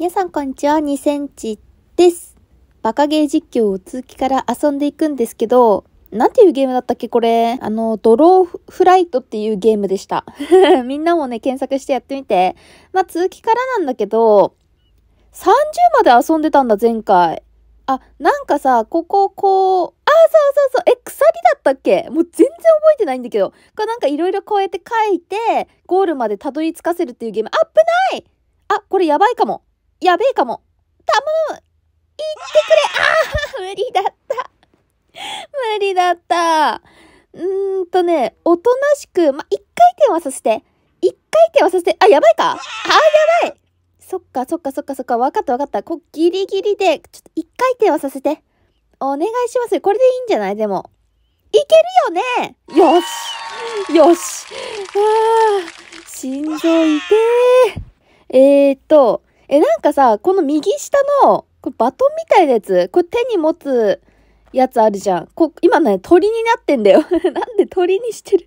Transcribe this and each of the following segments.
皆さんこんにちは、2センチです。バカゲー実況を続きから遊んでいくんですけど、なんていうゲームだったっけこれ。あの、ドローフライトっていうゲームでした。みんなもね、検索してやってみて。まあ、続きからなんだけど、30まで遊んでたんだ、前回。あ、なんかさ、ここ、こう、あ、そうそうそう、え、鎖だったっけもう全然覚えてないんだけど。これなんかいろいろこうやって書いて、ゴールまでたどり着かせるっていうゲーム。あ、危ないあ、これやばいかも。やべえかも。頼む行ってくれああ無理だった無理だったうーんとね、おとなしく、ま、一回転はさせて。一回転はさせて。あ、やばいかあ、やばいそっかそっかそっかそっか。わかったわかった。こう、ギリギリで、ちょっと一回転はさせて。お願いします。これでいいんじゃないでも。いけるよねよしよしああ、心臓痛え。えーっと、え、なんかさ、この右下の、これバトンみたいなやつ、これ手に持つやつあるじゃん。こ今ね、鳥になってんだよ。なんで鳥にしてる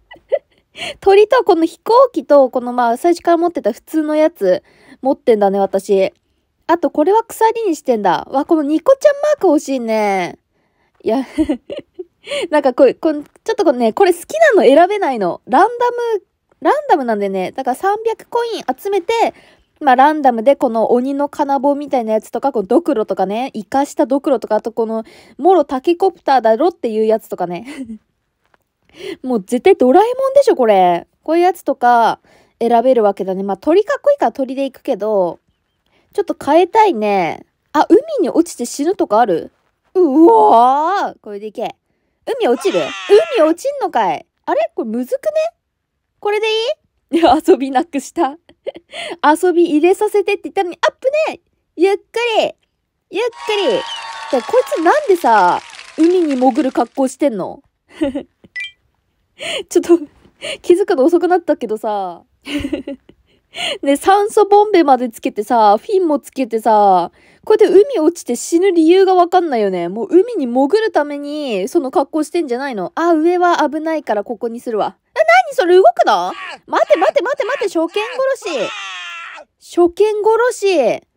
鳥とこの飛行機と、このまあ、最初から持ってた普通のやつ、持ってんだね、私。あと、これは鎖にしてんだ。わ、このニコちゃんマーク欲しいね。いや なんかこれ、ちょっとこれね、これ好きなの選べないの。ランダム、ランダムなんでね、だから300コイン集めて、まあ、ランダムでこの鬼の金棒みたいなやつとか、このドクロとかね、生かしたドクロとか、あとこの、モロタケコプターだろっていうやつとかね。もう絶対ドラえもんでしょ、これ。こういうやつとか選べるわけだね。まあ、鳥かっこいいから鳥で行くけど、ちょっと変えたいね。あ、海に落ちて死ぬとかあるうわーこれで行け。海落ちる海落ちんのかいあれこれむずくねこれでいい遊びなくした。遊び入れさせてって言ったのに、あっぷねゆっくりゆっくりだこいつなんでさ、海に潜る格好してんの ちょっと気づくの遅くなったけどさ ね、酸素ボンベまでつけてさ、フィンもつけてさ、こうやって海落ちて死ぬ理由がわかんないよね。もう海に潜るために、その格好してんじゃないの。あ、上は危ないからここにするわ。え、なにそれ動くの待て待て待て待て、初見殺し。初見殺し。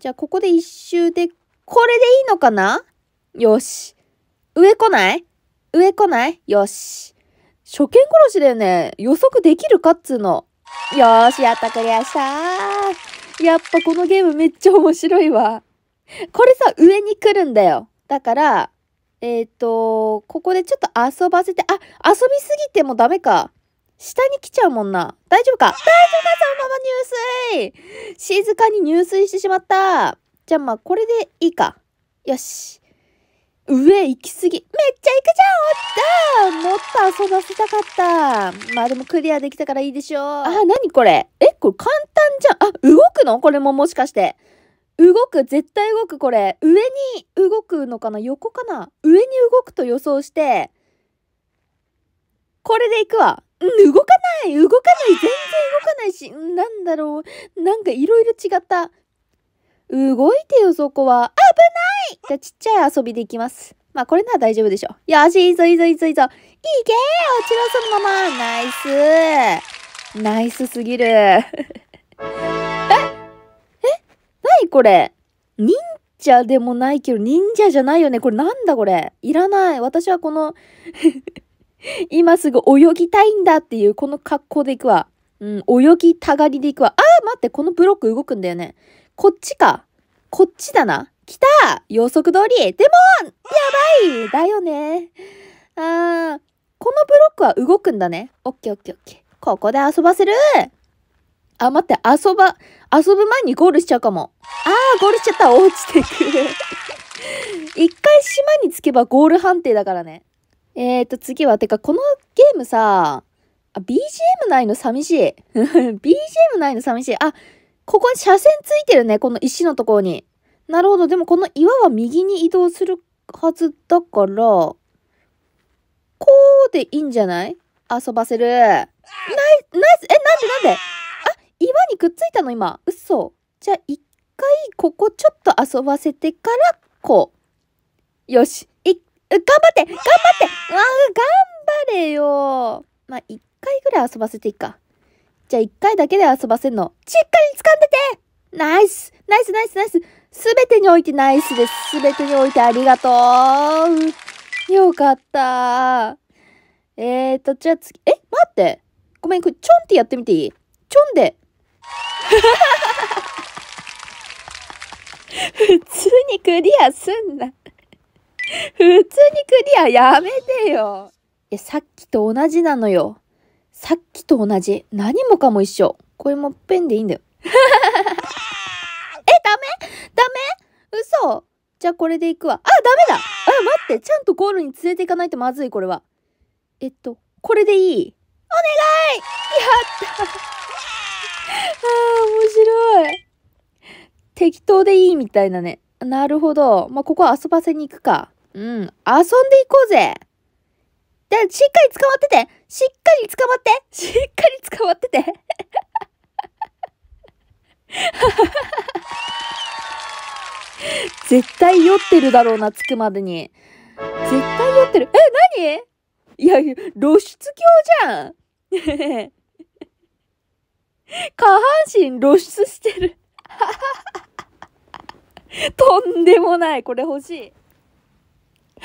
じゃあ、ここで一周で、これでいいのかなよし。上来ない上来ないよし。初見殺しだよね。予測できるかっつうの。よーし、やったクリアしたー。やっぱこのゲームめっちゃ面白いわ。これさ、上に来るんだよ。だから、えっ、ー、と、ここでちょっと遊ばせて、あ、遊びすぎてもダメか。下に来ちゃうもんな。大丈夫か大丈夫かそのまま入水静かに入水してしまった。じゃあまあこれでいいか。よし。上行きすぎ。めっちゃ行くじゃんおったもっと遊ばせたかった。まあでもクリアできたからいいでしょう。あ、なにこれえ、これ簡単じゃん。あ、動くのこれももしかして。動く絶対動くこれ上に動くのかな横かな上に動くと予想してこれでいくわうん動かない動かない全然動かないしなんだろうなんかいろいろ違った動いてよそこは危ないじゃあちっちゃい遊びでいきますまあこれなら大丈夫でしょよしいいぞいいぞいいぞいいぞいけー落ちろそのままナイスナイスすぎるこれ。忍者でもないけど、忍者じゃないよね。これなんだこれ。いらない。私はこの 今すぐ泳ぎたいんだっていう、この格好で行くわ。うん、泳ぎたがりで行くわ。あー待って、このブロック動くんだよね。こっちか。こっちだな。来た予測通りでもやばいだよね。あー、このブロックは動くんだね。オッケーオッケーオッケー。ここで遊ばせるあ、待って、遊ば、遊ぶ前にゴールしちゃうかも。あー、ゴールしちゃった。落ちてく。一回島に着けばゴール判定だからね。えーと、次は、てか、このゲームさ、あ、BGM ないの寂しい。BGM ないの寂しい。あ、ここに車線ついてるね。この石のところに。なるほど。でもこの岩は右に移動するはずだから、こうでいいんじゃない遊ばせる。ナイス、ナイス、え、なんでなんで岩にくっついたの今。嘘。じゃあ一回ここちょっと遊ばせてから、こう。よし。い、頑張って頑張ってあ頑張れよ。まあ、一回ぐらい遊ばせていいか。じゃあ一回だけで遊ばせんの。しっかり掴んでてナイスナイスナイスナイスすべてにおいてナイスです。すべてにおいてありがとう。よかった。えーと、じゃあ次、え、待って。ごめん、これ、ちょんってやってみていいちょんで、普通にクリアすんな。普通にクリアやめてよ。いや、さっきと同じなのよ。さっきと同じ。何もかも一緒。これもペンでいいんだよ。え、ダメダメ嘘じゃあこれでいくわ。あ、ダメだあ、待って。ちゃんとゴールに連れていかないとまずい、これは。えっと、これでいいお願いやったあ面白い。適当でいいみたいなね。なるほど。まあ、ここは遊ばせに行くか。うん。遊んでいこうぜで、しっかり捕まっててしっかり捕まってしっかり捕まってて 絶対酔ってるだろうな、着くまでに。絶対酔ってる。え、なにいや、露出狂じゃん 下半身露出してる とんでもない。これ欲しい。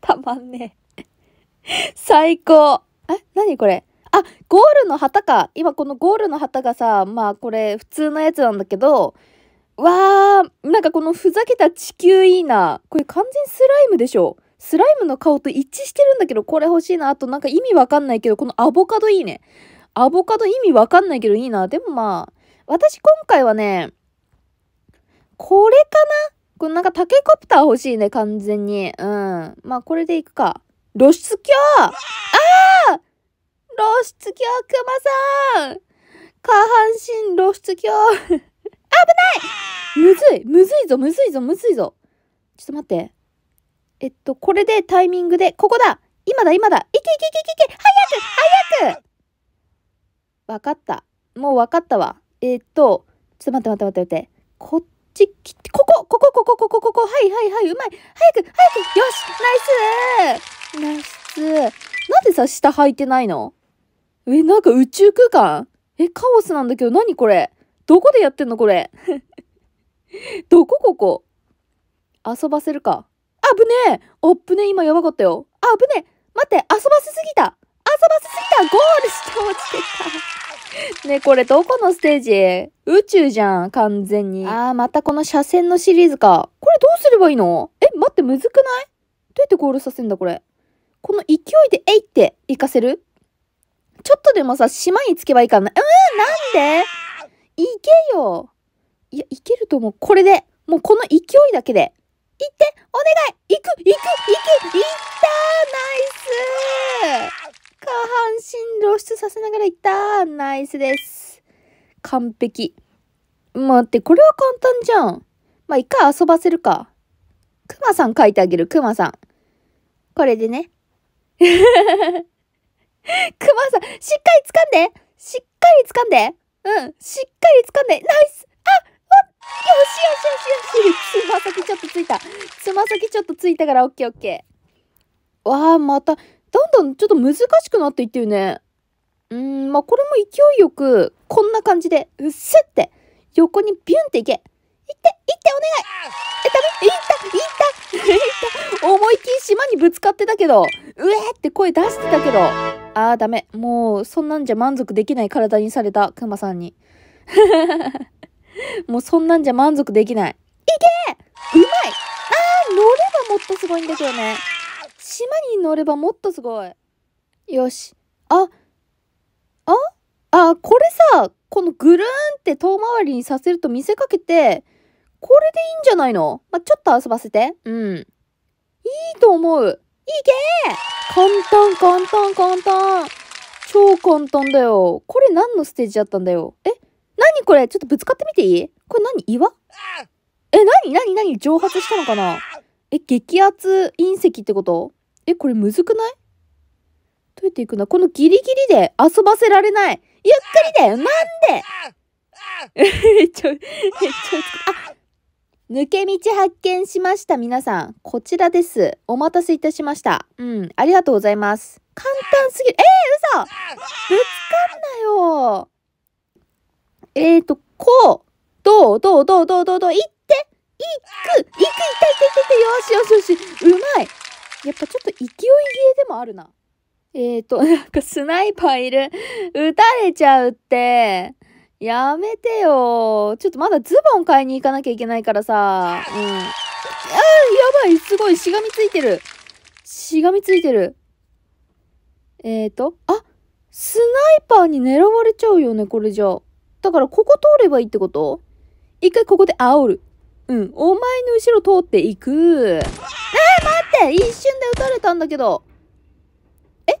たまんねえ。最高。え何これあ、ゴールの旗か。今このゴールの旗がさ、まあこれ普通のやつなんだけど、わー、なんかこのふざけた地球いいな。これ完全スライムでしょ。スライムの顔と一致してるんだけど、これ欲しいな。あとなんか意味わかんないけど、このアボカドいいね。アボカド意味わかんないけどいいな。でもまあ、私今回はね、これかなこのなんかタケコプター欲しいね、完全に。うん。まあこれでいくか。露出鏡ああ露出鏡マさん下半身露出鏡危ないむずいむずいぞむずいぞむずいぞちょっと待って。えっと、これでタイミングで、ここだ今だ今だいけいけいけいけいけ早く早くわかった。もうわかったわ。えっ、ー、と、ちょっと待って待って待って待って。こっち来て、ここここここここここはいはいはい、うまい早く早くよしナイスナイスなんでさ、下履いてないのえ、なんか宇宙空間え、カオスなんだけど、何これどこでやってんのこれ。どこここ遊ばせるか。あぶねえあぶね今やばかったよ。あぶねえ待って遊ばせすぎたばすぎたゴールして落ちてたね、これどこのステージ宇宙じゃん、完全に。あー、またこの車線のシリーズか。これどうすればいいのえ、待って、むずくないどうやってゴールさせんだ、これ。この勢いで、えいって行かせるちょっとでもさ、島に着けばいいかな。うーん、なんで行けよ。いや、行けると思う。これで。もうこの勢いだけで。行ってお願い行く行く行く行ったナイス身露出させながらいったナイスです。完璧。待って、これは簡単じゃん。まあ、一回遊ばせるか。クマさん書いてあげる、クマさん。これでね。ク マさん、しっかり掴んでしっかり掴んでうん、しっかり掴んでナイスあおよしよしよしよしつま先ちょっとついた。つま先ちょっとついたからオッケーオッケー。わあ、また、だんだんちょっと難しくなっていってるね。うん、まあ、これも勢いよく、こんな感じで、うっすって、横にビュンっていけ。いって、いってお願いえ、ダメいった、いった、いった。思いっきり島にぶつかってたけど、うえって声出してたけど、あーダメ。もう、そんなんじゃ満足できない体にされた、クマさんに。もうそんなんじゃ満足できない。いけうまいあー乗ればもっとすごいんだけどね。島に乗ればもっとすごい。よし。あ、ああ、これさ、このぐるーんって遠回りにさせると見せかけて、これでいいんじゃないのまちょっと遊ばせて。うん。いいと思う。いけ簡単、簡単、簡単。超簡単だよ。これ何のステージだったんだよ。え何これちょっとぶつかってみていいこれ何岩え、何何何蒸発したのかなえ、激圧隕石ってことえ、これむずくないどうやっていくんだこのギリギリで遊ばせられないゆっくりだよなんでめ ちょ ちょあ抜け道発見しました、皆さん。こちらです。お待たせいたしました。うん、ありがとうございます。簡単すぎる。えー、嘘ぶつかんなよえーと、こう、どう、どう、どう、どう、どう、どう、いっいくいくいたいたいたよしよしよしうまいやっぱちょっと勢いゲーでもあるな。えーと、なんかスナイパーいる。撃たれちゃうって。やめてよ。ちょっとまだズボン買いに行かなきゃいけないからさ。うん。あやばい。すごい。しがみついてる。しがみついてる。えーと、あ、スナイパーに狙われちゃうよね、これじゃ。だからここ通ればいいってこと一回ここで煽る。うん、お前の後ろ通っていく。えー待って一瞬で撃たれたんだけど。え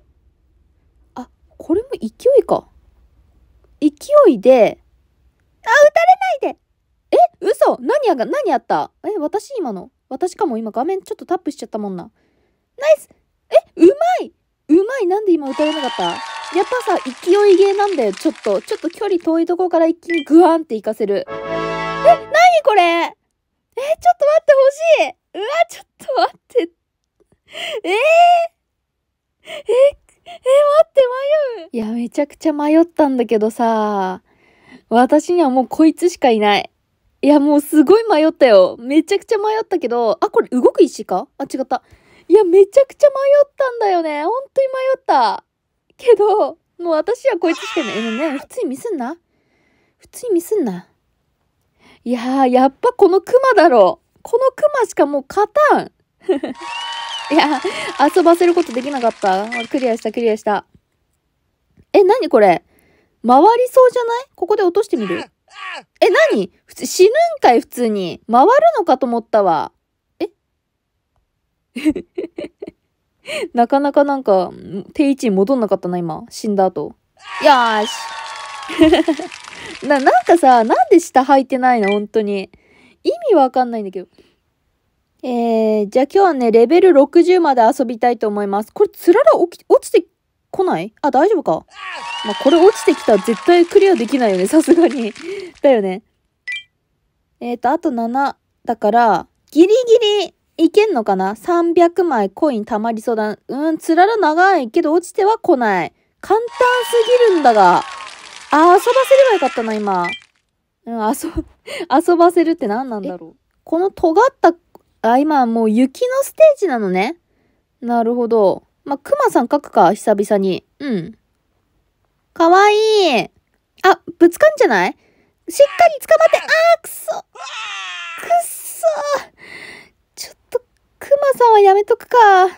あ、これも勢いか。勢いで、あ、撃たれないでえ嘘何やが、何やったえ、私今の私かも今画面ちょっとタップしちゃったもんな。ナイスえ、うまいうまいなんで今撃たれなかったやっぱさ、勢いゲーなんだよ、ちょっと。ちょっと距離遠いとこから一気にグワーンって行かせる。え、何これえー、ちょっと待って欲しいうわ、ちょっと待って。えー、えー、えー、待って迷う。いや、めちゃくちゃ迷ったんだけどさ、私にはもうこいつしかいない。いや、もうすごい迷ったよ。めちゃくちゃ迷ったけど、あ、これ動く石かあ、違った。いや、めちゃくちゃ迷ったんだよね。本当に迷った。けど、もう私はこいつしかいない。え、ね、普通にミスんな。普通にミスんな。いやー、やっぱこのクマだろう。このクマしかもう勝たん。いや、遊ばせることできなかった。クリアした、クリアした。え、なにこれ回りそうじゃないここで落としてみる。え、なに普通、死ぬんかい普通に。回るのかと思ったわ。え なかなかなんか、定位置に戻んなかったな、今。死んだ後。よーし。な、なんかさ、なんで下履いてないの本当に。意味わかんないんだけど。えー、じゃあ今日はね、レベル60まで遊びたいと思います。これ、つらら落ちてこないあ、大丈夫か。まあ、これ落ちてきたら絶対クリアできないよね、さすがに。だよね。えっ、ー、と、あと7だから、ギリギリいけんのかな ?300 枚コイン溜まりそうだ。うん、つらら長いけど落ちては来ない。簡単すぎるんだが。あ遊ばせればよかったな、今。うん、遊、遊ばせるって何なんだろう。この尖った、あ、今もう雪のステージなのね。なるほど。まあ、クさん書くか、久々に。うん。かわいい。あ、ぶつかんじゃないしっかり捕まって、あー、くそ。くっそ。ちょっと、熊さんはやめとくか。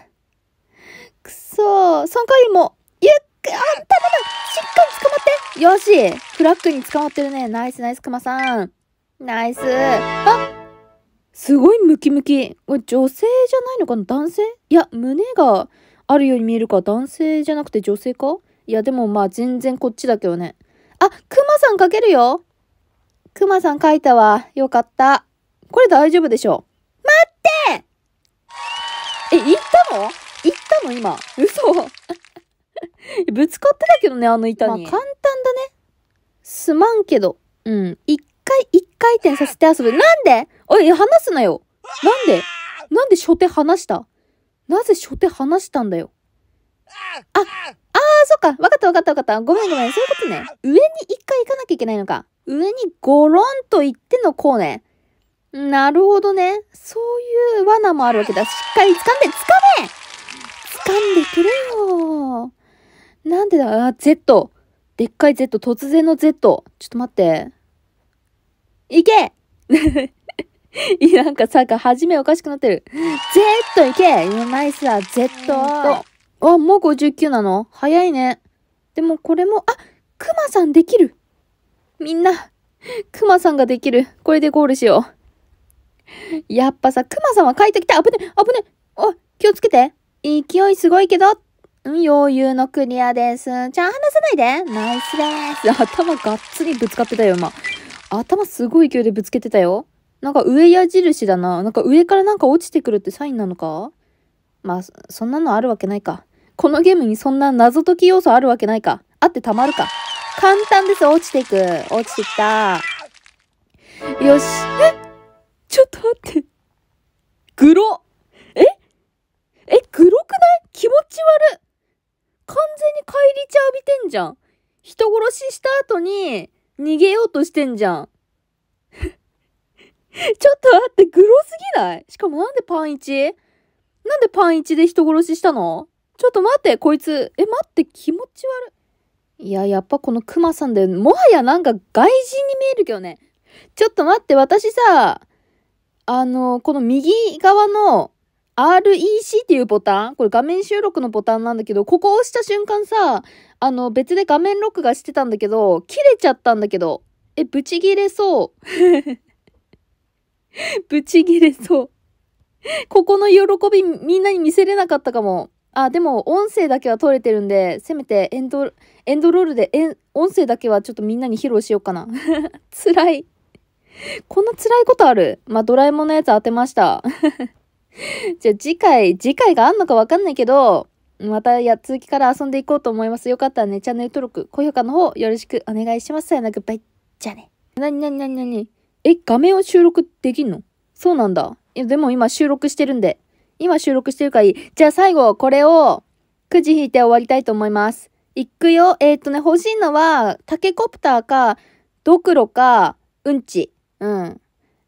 くそ。3回も、よしフラッグに捕まってるね。ナイスナイスクマさん。ナイス。あすごいムキムキ。これ女性じゃないのかな男性いや、胸があるように見えるか。男性じゃなくて女性かいや、でもまあ全然こっちだけどね。あ、クマさん書けるよ。クマさん書いたわ。よかった。これ大丈夫でしょう。待ってえ、行ったの行ったの今。嘘。ぶつかってたけどね、あの板に。まあ、簡単すまんけど、うん、一回、一回転させて遊ぶ。なんでおい、話すなよなんでなんで初手話したなぜ初手話したんだよあ、あー、そっか。わかったわかったわかった。ごめんごめん。そういうことね。上に一回行かなきゃいけないのか。上にゴロンと行ってのこうね。なるほどね。そういう罠もあるわけだ。しっかり掴んで、掴め掴んでくれよ。なんでだあ、Z。でっかい Z、突然の Z。ちょっと待って。いけ なんかさ、初めおかしくなってる。Z いけナイスだ、Z。あ、もう59なの早いね。でもこれも、あ、クマさんできる。みんな、クマさんができる。これでゴールしよう。やっぱさ、クマさんは帰ってきた。危ね、危ね。お、気をつけて。勢いすごいけど、ん、余裕のクリアです。じゃあ離さないで。ナイスです。頭がっつりぶつかってたよ、今。頭すごい勢いでぶつけてたよ。なんか上矢印だな。なんか上からなんか落ちてくるってサインなのかまあ、そんなのあるわけないか。このゲームにそんな謎解き要素あるわけないか。あってたまるか。簡単です。落ちていく。落ちてきた。よし。えちょっと待って。グロええ、グロくない気持ち悪っ完全に帰り茶浴びてんじゃん。人殺しした後に逃げようとしてんじゃん。ちょっと待って、グロすぎないしかもなんでパン 1? なんでパン1で人殺ししたのちょっと待って、こいつ。え、待って、気持ち悪い。いや、やっぱこのクマさんで、もはやなんか外人に見えるけどね。ちょっと待って、私さ、あの、この右側の REC っていうボタンこれ画面収録のボタンなんだけど、ここ押した瞬間さ、あの、別で画面録画してたんだけど、切れちゃったんだけど。え、ブチギレそう。ブチギレそう。ここの喜びみんなに見せれなかったかも。あ、でも音声だけは取れてるんで、せめてエンド、エンドロールで音声だけはちょっとみんなに披露しようかな。辛い。こんな辛いことあるまあ、ドラえもんのやつ当てました。じゃあ次回、次回があんのかわかんないけど、またや続きから遊んでいこうと思います。よかったらね、チャンネル登録、高評価の方よろしくお願いします。さよなら、グッバイ。じゃあね。なになになになにえ、画面を収録できんのそうなんだ。いや、でも今収録してるんで。今収録してるからいい。じゃあ最後、これを、くじ引いて終わりたいと思います。いくよ。えっ、ー、とね、欲しいのは、タケコプターか、ドクロか、うんち。うん。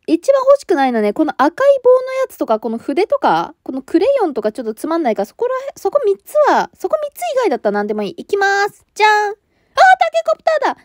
一番欲しくないのはね、この赤い棒のやつとか、この筆とか、このクレヨンとかちょっとつまんないから、そこらへん、そこ3つは、そこ3つ以外だったら何でもいい。いきます。じゃーん。あー、タケコプターだ